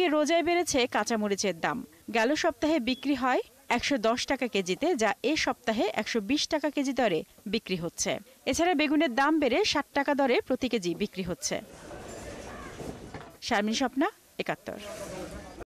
আজকে রোজায় বেড়েছে কাঁচামরিচের দাম গেল সপ্তাহে বিক্রি হয় একশো টাকা কেজিতে যা এ সপ্তাহে একশো টাকা কেজি দরে বিক্রি হচ্ছে এছাড়া বেগুনের দাম বেড়ে ষাট টাকা দরে প্রতি কেজি বিক্রি হচ্ছে শারমিন স্বপ্না একাত্তর